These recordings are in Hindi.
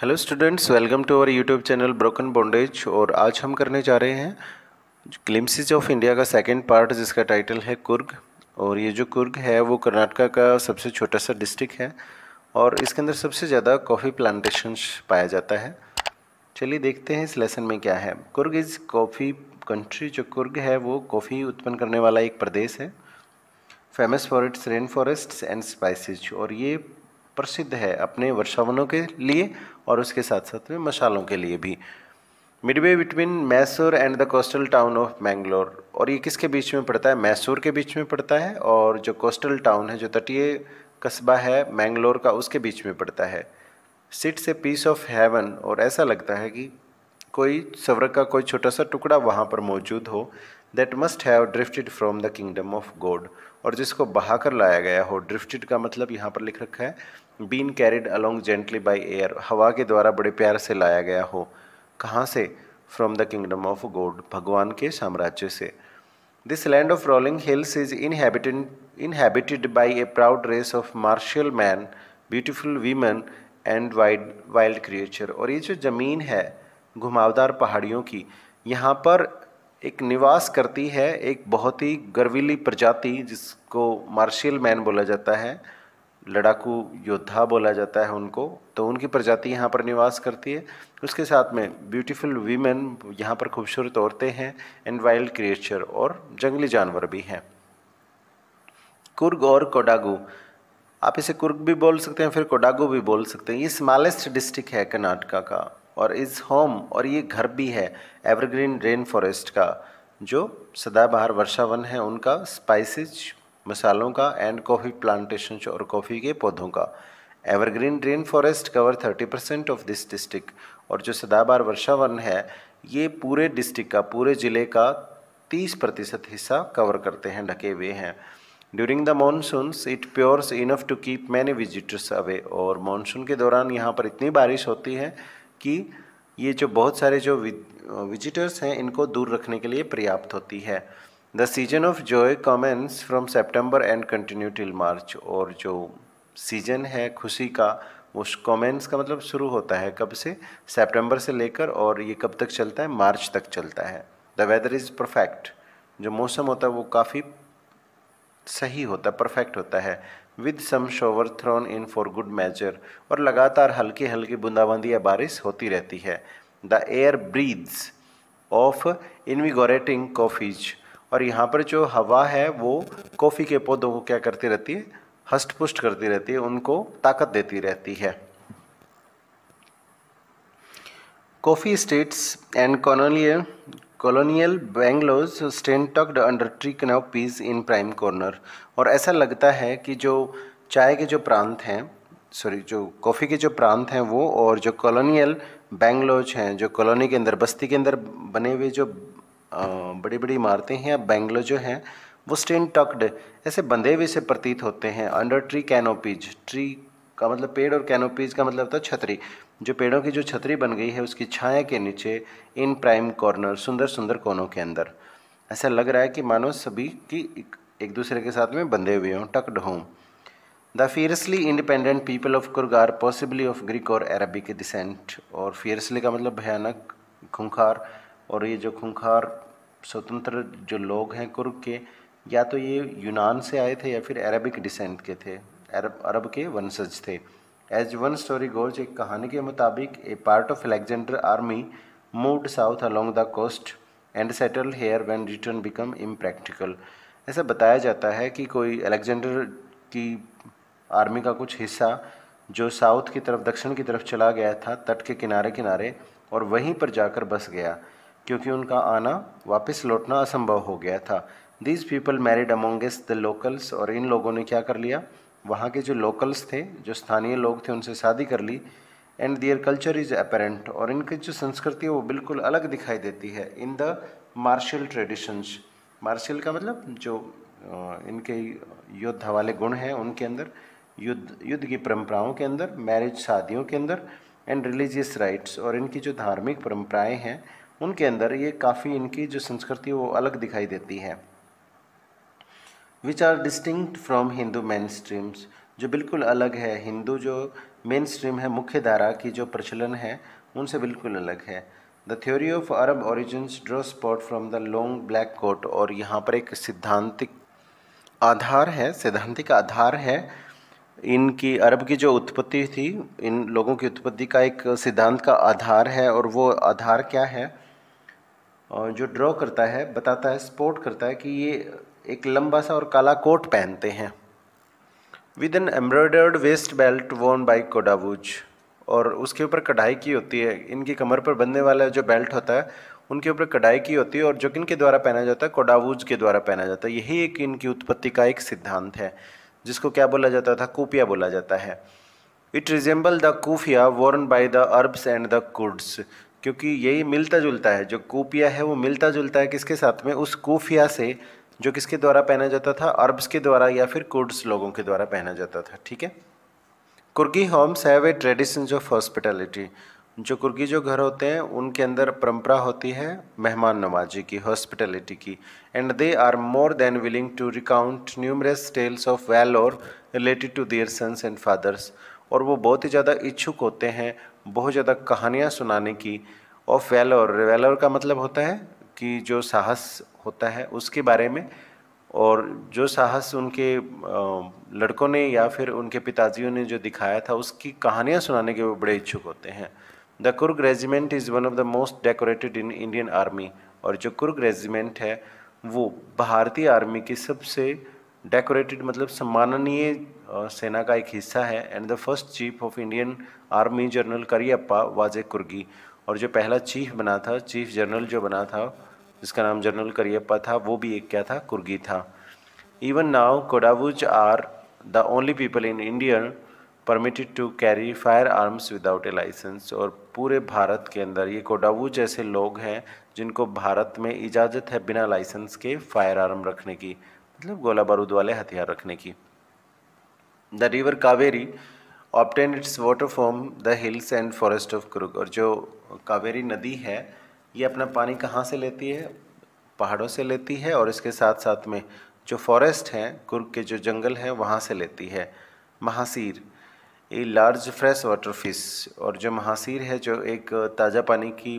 Hello students welcome to our YouTube channel broken bondage और आज हम करने जा रहे हैं ग्लिम्सिस ऑफ इंडिया का सेकंड पार्ट जिसका टाइटल है कुर्ग और ये जो कुर्ग है वो कर्नाटका का सबसे छोटा सा डिस्ट्रिक्ट है और इसके अंदर सबसे ज़्यादा कॉफ़ी प्लांटेशन पाया जाता है चलिए देखते हैं इस लेसन में क्या है कुर्ग इज़ कॉफ़ी कंट्री जो कुर्ग है वो कॉफ़ी उत्पन्न करने वाला एक प्रदेश है famous for its rain forest and spices और ये प्रसिद्ध है अपने वर्षावनों के लिए और उसके साथ साथ में मसालों के लिए भी midway between Mysore and the coastal town of Mangalore और ये किसके बीच में पड़ता है मैसूर के बीच में पड़ता है और जो कोस्टल टाउन है जो तटीय कस्बा है मैंगलोर का उसके बीच में पड़ता है सिट से पीस ऑफ हेवन और ऐसा लगता है कि कोई स्वर्ग का कोई छोटा सा टुकड़ा वहाँ पर मौजूद हो that must have drifted from the kingdom of God और जिसको बहाकर लाया गया हो ड्रिफ्टेड का मतलब यहाँ पर लिख रखा है been carried along gently by air हवा के द्वारा बड़े प्यार से लाया गया हो कहाँ से from the kingdom of God भगवान के साम्राज्य से this land of rolling hills is inhabited inhabited by a proud race of martial men beautiful women and wide wild creature और ये जो ज़मीन है घुमावदार पहाड़ियों की यहाँ पर एक निवास करती है एक बहुत ही गर्वीली प्रजाति जिसको मार्शियल मैन बोला जाता है लड़ाकू योद्धा बोला जाता है उनको तो उनकी प्रजाति यहाँ पर निवास करती है उसके साथ में ब्यूटीफुल वीमेन यहाँ पर खूबसूरत औरतें हैं एंड वाइल्ड क्रिएचर और जंगली जानवर भी हैं कुर्ग और कोडागू आप इसे कुर्ग भी बोल सकते हैं फिर कोडागू भी बोल सकते हैं ये स्मॉलेस्ट डिस्ट्रिक्ट है कर्नाटका का और इज़ होम और ये घर भी है एवरग्रीन रेन फॉरेस्ट का जो सदाबहार वर्षावन है उनका स्पाइसेज मसालों का एंड कॉफ़ी प्लांटेशन और कॉफ़ी के पौधों का evergreen rain forest cover thirty percent of this district और जो सदाबहार वर्षावन है ये पूरे डिस्ट्रिक्ट का पूरे ज़िले का तीस प्रतिशत हिस्सा कवर करते हैं ढके हुए हैं during the monsoons it pours enough to keep many visitors away और मानसून के दौरान यहाँ पर इतनी बारिश होती है कि ये जो बहुत सारे जो विजिटर्स हैं इनको दूर रखने के लिए पर्याप्त होती है the season of joy commences from September and continue till March और जो सीजन है खुशी का उस कमेंस का मतलब शुरू होता है कब से सेप्टेम्बर से लेकर और ये कब तक चलता है मार्च तक चलता है द वेदर इज़ परफेक्ट जो मौसम होता है वो काफ़ी सही होता है परफेक्ट होता है with some shower thrown in for good measure और लगातार हल्की हल्की बूंदाबांदी या बारिश होती रहती है the air breathes of invigorating coffees और यहाँ पर जो हवा है वो कॉफ़ी के पौधों को क्या करती रहती है हस्ट पुष्ट करती रहती है उनको ताकत देती रहती है कॉफ़ी स्टेट्स एंड कॉनोलियर colonial bungalows stand tucked under tree peace in prime corner और ऐसा लगता है कि जो चाय के जो प्रांत हैं सॉरी जो कॉफ़ी के जो प्रांत हैं वो और जो कॉलोनियल बैंगलोज हैं जो कॉलोनी के अंदर बस्ती के अंदर बने हुए जो बड़ी बड़ी इमारतें हैं या बैंगलो जो हैं वो स्टेन टक्ड ऐसे बंधे हुए से प्रतीत होते हैं अंडर ट्री कैनोपीज ट्री का मतलब पेड़ और कैनोपीज का मतलब होता है छतरी जो पेड़ों की जो छतरी बन गई है उसकी छाया के नीचे इन प्राइम कॉर्नर सुंदर सुंदर कोनों के अंदर ऐसा लग रहा है कि मानो सभी की एक दूसरे के साथ में बंधे हुए हों टक्ड हों the fiercely independent people of Coorg are possibly of Greek और अरबिक डिसेंट और फियरसली का मतलब भयानक खूंखार और ये जो खूंखार स्वतंत्र जो लोग हैं कुर्ग के या तो ये यूनान से आए थे या फिर अरबिक डिसेंट के थे अरब अरब के वंशज थे एज वन स्टोरी गोज एक कहानी के मुताबिक a part of Alexander army moved south along the coast and settle here when return become impractical ऐसा बताया जाता है कि कोई अलेक्जेंडर की आर्मी का कुछ हिस्सा जो साउथ की तरफ दक्षिण की तरफ चला गया था तट के किनारे किनारे और वहीं पर जाकर बस गया क्योंकि उनका आना वापस लौटना असंभव हो गया था these people married amongst the locals और इन लोगों ने क्या कर लिया वहाँ के जो लोकल्स थे जो स्थानीय लोग थे उनसे शादी कर ली and their culture is apparent और इनकी जो संस्कृति है वो बिल्कुल अलग दिखाई देती है in the martial traditions martial का मतलब जो इनके योद्धा वाले गुण हैं उनके अंदर युद्ध युद्ध की परंपराओं के अंदर मैरिज शादियों के अंदर एंड रिलीजियस राइट्स और इनकी जो धार्मिक परंपराएं हैं उनके अंदर ये काफ़ी इनकी जो संस्कृति वो अलग दिखाई देती है which are distinct from Hindu mainstreams जो बिल्कुल अलग है हिंदू जो मेन स्ट्रीम है मुख्य धारा की जो प्रचलन है उनसे बिल्कुल अलग है the theory of Arab origins draw support from the long black coat और यहाँ पर एक सिद्धांतिक आधार है सिद्धांतिक आधार है इनकी अरब की जो उत्पत्ति थी इन लोगों की उत्पत्ति का एक सिद्धांत का आधार है और वो आधार क्या है जो ड्रॉ करता है बताता है स्पोर्ट करता है कि ये एक लंबा सा और काला कोट पहनते हैं with an embroidered waist belt worn by Kodavas और उसके ऊपर कढ़ाई की होती है इनकी कमर पर बनने वाला जो बेल्ट होता है उनके ऊपर कढ़ाई की होती है और जो किन के द्वारा पहना जाता है कोडावूज के द्वारा पहना जाता है यही एक इनकी उत्पत्ति का एक सिद्धांत है जिसको क्या बोला जाता था कूपिया बोला जाता है it resemble the kufiya worn by the Arabs and the Kurds क्योंकि यही मिलता जुलता है जो कूपिया है वो मिलता जुलता है किसके साथ में उस कूफिया से जो किसके द्वारा पहना जाता था अरब्स के द्वारा या फिर कुर्ड्स लोगों के द्वारा पहना जाता था ठीक है Coorgi homes have a tradition of hospitality जो कुर्गी जो घर होते हैं उनके अंदर परंपरा होती है मेहमान नवाजी की हॉस्पिटैलिटी की and they are more than willing to recount numerous tales of valour related to their sons and fathers और वो बहुत ही ज़्यादा इच्छुक होते हैं बहुत ज़्यादा कहानियाँ सुनाने की ऑफ वेलोर वेलोर का मतलब होता है कि जो साहस होता है उसके बारे में और जो साहस उनके लड़कों ने या फिर उनके पिताजियों ने जो दिखाया था उसकी कहानियाँ सुनाने के वो बड़े इच्छुक होते हैं the Coorg regiment is one of the most decorated in Indian army और जो कुर्ग रेजिमेंट है वो भारतीय आर्मी की सबसे डेकोरेटेड मतलब सम्माननीय सेना का एक हिस्सा है and the first chief of Indian army general Cariappa was Coorgi और जो पहला चीफ बना था चीफ जनरल जो बना था जिसका नाम जनरल करियप्पा था वो भी एक क्या था कुर्गी था even now Kodavas are the only people in India permitted to carry fire arms without a licence और पूरे भारत के अंदर ये कोडावू जैसे लोग हैं जिनको भारत में इजाज़त है बिना लाइसेंस के फायर आर्म रखने की मतलब गोला बारूद वाले हथियार रखने की the river Kaveri obtains its water from the hills and forest of Coorg और जो कावेरी नदी है ये अपना पानी कहाँ से लेती है पहाड़ों से लेती है और इसके साथ साथ में जो फॉरेस्ट हैं कुर्ग के जो जंगल हैं वहाँ से लेती है महासीर ये लार्ज फ्रेश वाटर फिश और जो महासीर है जो एक ताज़ा पानी की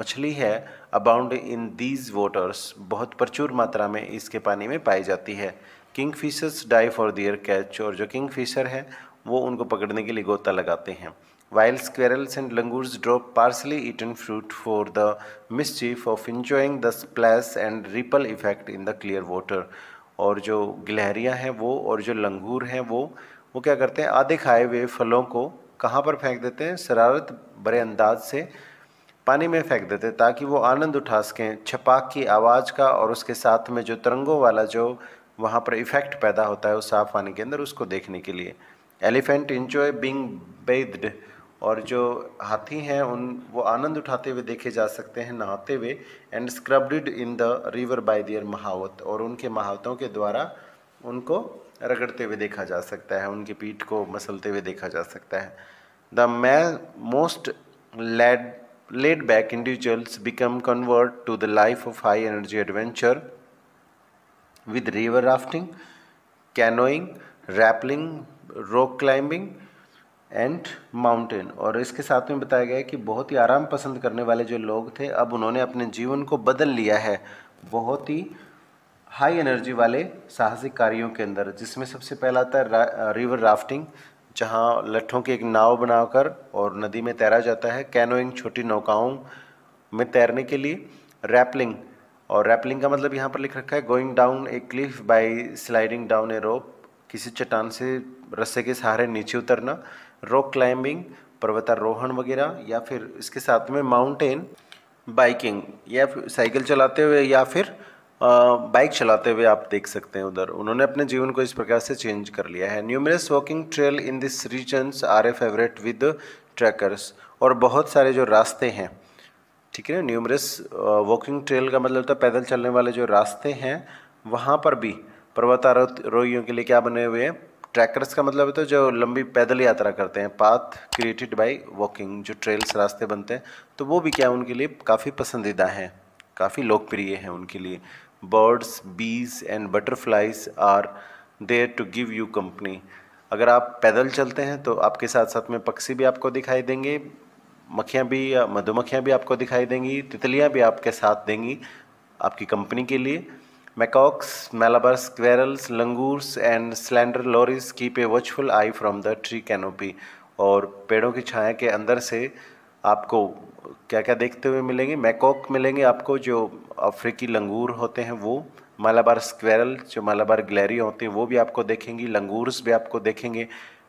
मछली है अबाउंड इन दीज वाटर्स बहुत प्रचुर मात्रा में इसके पानी में पाई जाती है kingfishers dive for their catch और जो किंग फिशर है वो उनको पकड़ने के लिए गोता लगाते हैं while squirrels and langurs drop parsley eaten fruit for the mischief of enjoying the splash and ripple effect in the clear water और जो गिलहरियाँ हैं वो और जो लंगूर हैं वो वो क्या करते हैं आधे खाए हुए फलों को कहाँ पर फेंक देते हैं शरारत बड़े अंदाज से पानी में फेंक देते हैं ताकि वो आनंद उठा सकें छपाक की आवाज़ का और उसके साथ में जो तरंगों वाला जो वहाँ पर इफ़ेक्ट पैदा होता है उस साफ पानी के अंदर उसको देखने के लिए एलिफेंट इंजॉय बींग बेद्ड और जो हाथी हैं उन वो आनंद उठाते हुए देखे जा सकते हैं नहाते हुए and scrubbed in the river by their mahout और उनके महावतों के द्वारा उनको रगड़ते हुए देखा जा सकता है उनकी पीठ को मसलते हुए देखा जा सकता है द मै most laid laid back individuals become convert to the life of high energy adventure with river rafting canoeing rappelling rock climbing and mountain और इसके साथ में बताया गया है कि बहुत ही आराम पसंद करने वाले जो लोग थे अब उन्होंने अपने जीवन को बदल लिया है बहुत ही हाई एनर्जी वाले साहसिक कार्यों के अंदर जिसमें सबसे पहला आता है रा, रिवर राफ्टिंग जहाँ लट्ठों की एक नाव बनाकर और नदी में तैरा जाता है कैनोइंग छोटी नौकाओं में तैरने के लिए रैपलिंग और रैपलिंग का मतलब यहाँ पर लिख रखा है going down a cliff by sliding down a rope किसी चट्टान से रस्से के सहारे नीचे उतरना रॉक क्लाइंबिंग पर्वतारोहण वगैरह या फिर इसके साथ में माउंटेन बाइकिंग या फिर साइकिल चलाते हुए या फिर बाइक चलाते हुए आप देख सकते हैं उधर उन्होंने अपने जीवन को इस प्रकार से चेंज कर लिया है numerous walking trail in this regions are a favourite with trekkers और बहुत सारे जो रास्ते हैं ठीक है ना न्यूमरस वॉकिंग ट्रेल का मतलब तो पैदल चलने वाले जो रास्ते हैं वहाँ पर भी पर्वतारोहियों के लिए क्या बने हुए हैं ट्रैकर्स का मतलब है तो जो लंबी पैदल यात्रा करते हैं पाथ क्रिएटेड बाय वॉकिंग जो ट्रेल्स रास्ते बनते हैं तो वो भी क्या उनके लिए काफ़ी पसंदीदा हैं काफ़ी लोकप्रिय हैं उनके लिए birds bees and butterflies are there to give you company अगर आप पैदल चलते हैं तो आपके साथ साथ में पक्षी भी आपको दिखाई देंगे मक्खियाँ भी मधुमक्खियाँ भी आपको दिखाई देंगी तितलियाँ भी आपके साथ देंगी आपकी कंपनी के लिए Macaques, Malabar squirrels, langurs and slender lorries keep a watchful eye from the tree canopy. और पेड़ों की छाया के अंदर से आपको क्या क्या देखते हुए मिलेंगे मैकॉक मिलेंगे आपको जो अफ्रीकी लंगूर होते हैं वो मालाबार स्क्वेरल जो मालाबार ग्लैरी होती हैं वो भी आपको देखेंगी लंगूर्स भी आपको देखेंगे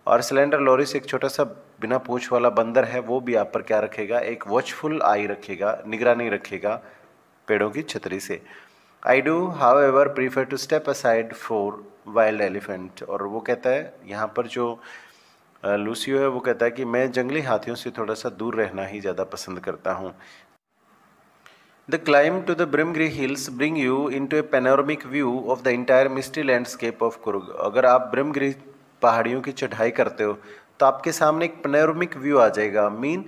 और सिलेंडर लॉरिस एक छोटा सा बिना पूछ वाला बंदर है वो भी आप पर क्या रखेगा एक वॉचफुल आई रखेगा निगरानी रखेगा पेड़ों की छतरी से I do, however prefer to step aside for wild elephant और वो कहता है यहाँ पर जो लूसियो है वो कहता है कि मैं जंगली हाथियों से थोड़ा सा दूर रहना ही ज़्यादा पसंद करता हूँ the The to the the hills bring you into a panoramic view of the entire misty landscape of Coorg अगर आप ब्रह्मगिरी पहाड़ियों की चढ़ाई करते हो तो आपके सामने एक पेनोरमिक व्यू आ जाएगा मीन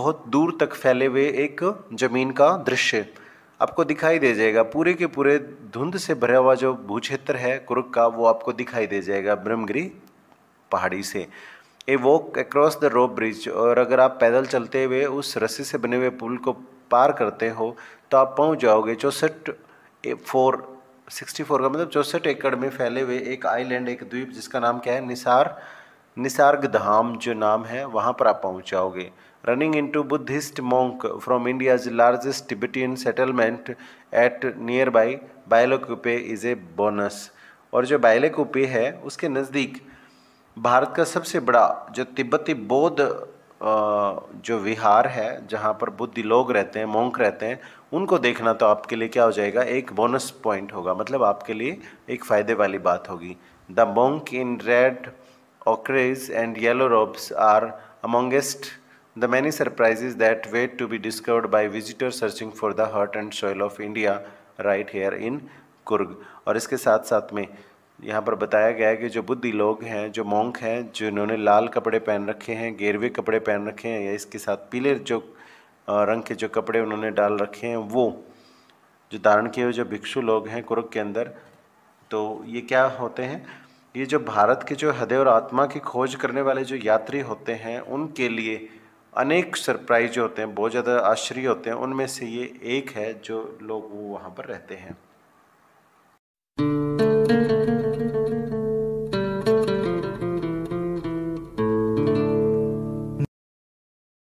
बहुत दूर तक फैले हुए एक ज़मीन का दृश्य आपको दिखाई दे जाएगा पूरे के पूरे धुंध से भरा हुआ जो भूक्षेत्र है कुरुक का वो आपको दिखाई दे जाएगा ब्रह्मगिरी पहाड़ी से a walk across the rope bridge और अगर आप पैदल चलते हुए उस रस्सी से बने हुए पुल को पार करते हो तो आप पहुंच जाओगे चौंसठ फोर सिक्सटी फोर का मतलब चौंसठ एकड़ में फैले हुए एक आइलैंड एक द्वीप जिसका नाम क्या है निसार निसार्ग धाम जो नाम है वहाँ पर आप पहुँच जाओगे running into Buddhist monk from India's largest Tibetan settlement at nearby Bylakuppe is a bonus और जो बायलोकुपे है उसके नज़दीक भारत का सबसे बड़ा जो तिब्बती बौद्ध जो विहार है जहाँ पर बुद्धि लोग रहते हैं मोंक रहते हैं उनको देखना तो आपके लिए क्या हो जाएगा एक बोनस पॉइंट होगा मतलब आपके लिए एक फ़ायदे वाली बात होगी the monk in red ochres and yellow robes are amongst The many surprises that wait to be discovered by visitors searching for the heart and soil of India right here in Coorg और इसके साथ साथ में यहाँ पर बताया गया है कि जो बुद्धि लोग हैं जो मोंक हैं जिन्होंने लाल कपड़े पहन रखे हैं गेरवे कपड़े पहन रखे हैं या इसके साथ पीले जो रंग के जो कपड़े उन्होंने डाल रखे हैं वो जो धारण किए हुए जो भिक्षु लोग हैं कुरुक के अंदर तो ये क्या होते हैं ये जो भारत के जो हृदय और आत्मा की खोज करने वाले जो यात्री होते हैं उनके लिए अनेक सरप्राइज होते हैं बहुत ज़्यादा आश्चर्य होते हैं उनमें से ये एक है जो लोग वो वहाँ पर रहते हैं